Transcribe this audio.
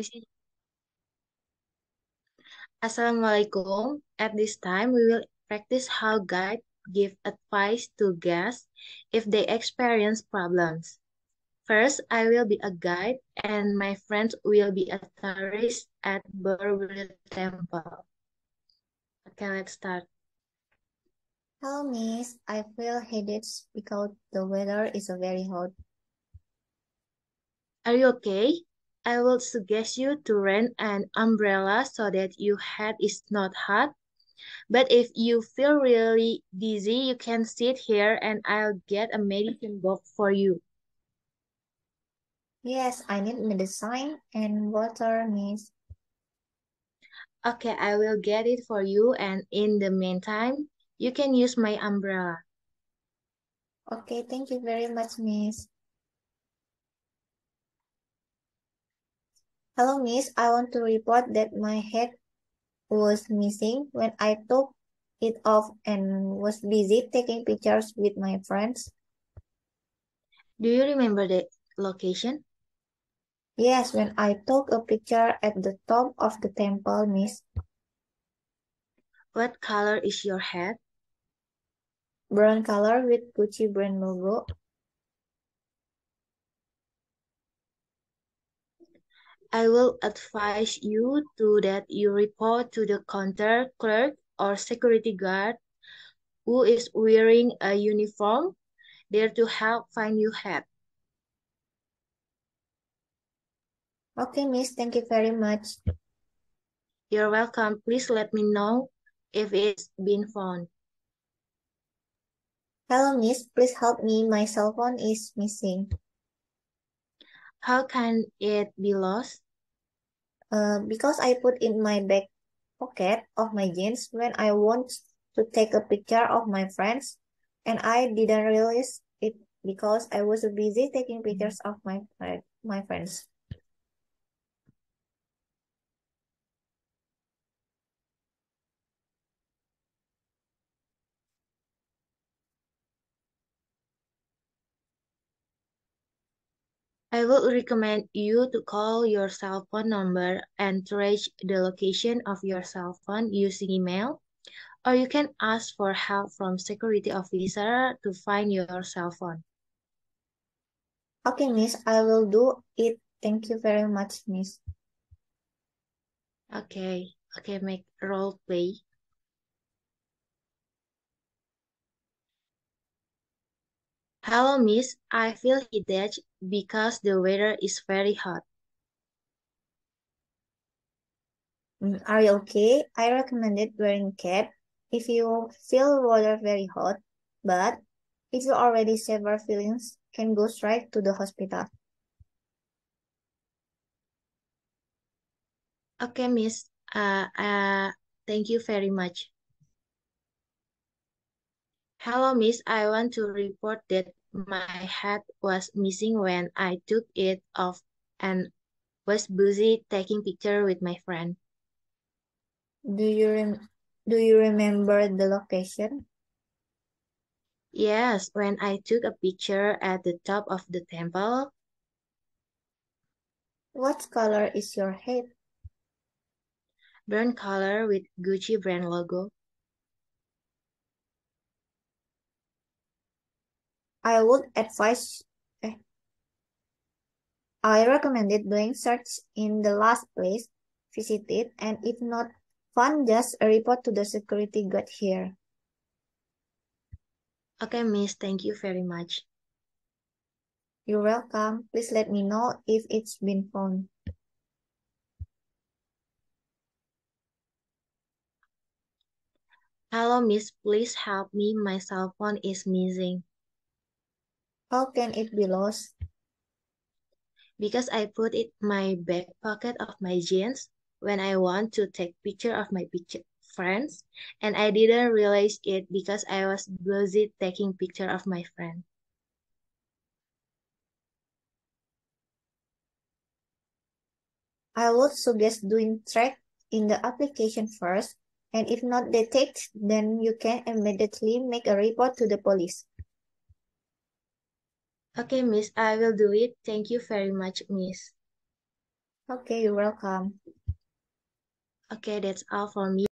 Di sini. Assalamualaikum. At this time, we will practice how guide give advice to guests if they experience problems. First, I will be a guide and my friend will be a tourist at Borobudur Temple. Okay, let's start. Hello, miss. I feel headed because the weather is very hot. Are you okay? I will suggest you to rent an umbrella so that your head is not hot. But if you feel really dizzy, you can sit here and I'll get a medicine box for you. Yes, I need medicine and water, miss. Okay, I will get it for you and in the meantime, you can use my umbrella. Okay, thank you very much, miss. Hello, miss. I want to report that my head was missing when I took it off and was busy taking pictures with my friends. Do you remember the location? Yes, when I took a picture at the top of the temple, miss. What color is your head? Brown color with Gucci brand logo I will advise you to that you report to the counter clerk or security guard who is wearing a uniform there to help find you help. Okay, miss, thank you very much. You're welcome. Please let me know if it's been found. Hello, miss. Please help me. My cell phone is missing. How can it be lost? Uh, because I put in my back pocket of my jeans when I want to take a picture of my friends and I didn't realize it because I was busy taking pictures of my my friends. I would recommend you to call your cell phone number and trace the location of your cell phone using email, or you can ask for help from security officer to find your cell phone. Okay, miss, I will do it. Thank you very much, miss. Okay, okay, make role play. Hello, miss. I feel headache because the weather is very hot. Mm, are you okay? I recommended wearing cap if you feel water very hot, but if you already severe feelings, can go straight to the hospital. Okay, miss. Uh, uh, thank you very much. Hello, miss. I want to report that my hat was missing when I took it off and was busy taking picture with my friend. Do you rem do you remember the location? Yes, when I took a picture at the top of the temple. What color is your hat? Brown color with Gucci brand logo. I would advise eh, I recommended doing search in the last place visited and if not found just a report to the security guard here. Okay, miss, thank you very much. You're welcome. Please let me know if it's been found. Hello, miss. Please help me. My cell phone is missing. How can it be lost? Because I put it my back pocket of my jeans when I want to take picture of my picture friends and I didn't realize it because I was busy taking picture of my friend. I would suggest doing track in the application first and if not detected, then you can immediately make a report to the police. Okay, miss, I will do it. Thank you very much, miss. Okay, you're welcome. Okay, that's all for me.